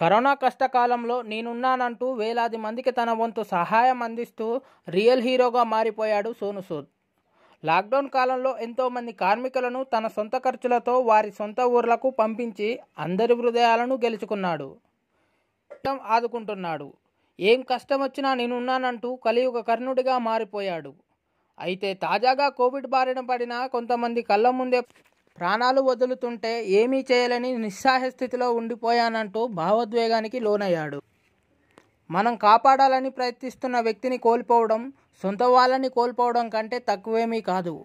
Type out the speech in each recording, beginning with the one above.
corona కష్టకాలంలో నేనున్నానంటూ వేలాది మందికి తన వంతు సహాయం అందిస్తూ రియల్ హీరోగా మారిపోయాడు సోను సూద్ లాక్డౌన్ కాలంలో ఎంతోమంది కార్మికులను తన సొంత ఖర్చులతో వారి సొంత ఊర్లకు పంపించి అందరి హృదయాలను గెలుచుకున్నాడు ఆదుకుంటున్నాడు ఏం కష్టం వచ్చినా నేనున్నానంటూ కలియుగ కర్ణుడిగా మారిపోయాడు అయితే తాజాగా కోవిడ్ బారిన పడిన కొంతమంది కళ్ళ ముందే ప్రాణాలు వదులుతుంటే ఏమీ చేయలేని నిస్సాహ స్థితిలో ఉండిపోయానంటూ భావోద్వేగానికి లోనయ్యాడు మనం కాపాడాలని ప్రయత్నిస్తున్న వ్యక్తిని కోల్పోవడం సొంత వాళ్ళని కోల్పోవడం కంటే తక్కువేమీ కాదు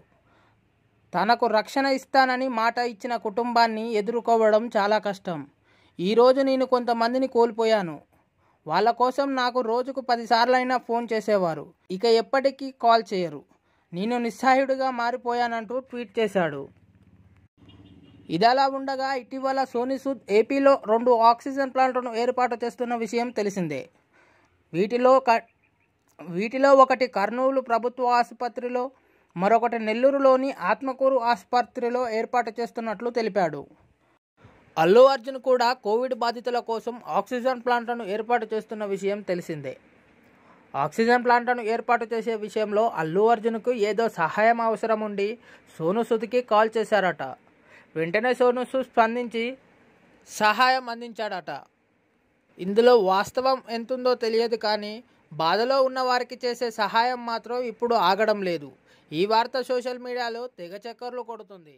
తనకు రక్షణ ఇస్తానని మాట ఇచ్చిన కుటుంబాన్ని ఎదుర్కోవడం చాలా కష్టం ఈరోజు నేను కొంతమందిని కోల్పోయాను వాళ్ళ కోసం నాకు రోజుకు పదిసార్లైనా ఫోన్ చేసేవారు ఇక ఎప్పటికీ కాల్ చేయరు నేను నిస్సాయుడిగా మారిపోయానంటూ ట్వీట్ చేశాడు ఇదలా ఉండగా ఇటీవల సోనిసూద్ ఏపీలో రెండు ఆక్సిజన్ ప్లాంట్లను ఏర్పాటు చేస్తున్న విషయం తెలిసిందే వీటిలో వీటిలో ఒకటి కర్నూలు ప్రభుత్వ ఆసుపత్రిలో మరొకటి నెల్లూరులోని ఆత్మకూరు ఆసుపత్రిలో ఏర్పాటు చేస్తున్నట్లు తెలిపాడు అల్లు అర్జున్ కూడా కోవిడ్ బాధితుల కోసం ఆక్సిజన్ ప్లాంట్లను ఏర్పాటు చేస్తున్న విషయం తెలిసిందే ఆక్సిజన్ ప్లాంట్లను ఏర్పాటు చేసే విషయంలో అల్లు అర్జున్కు ఏదో సహాయం అవసరం ఉండి సోను కాల్ చేశారట వెంటనే సోనుసు స్పందించి సహాయం అందించాడట ఇందులో వాస్తవం ఎంతుందో తెలియదు కానీ బాధలో ఉన్న వారికి చేసే సహాయం మాత్రం ఇప్పుడు ఆగడం లేదు ఈ వార్త సోషల్ మీడియాలో తెగ చక్కర్లు కొడుతుంది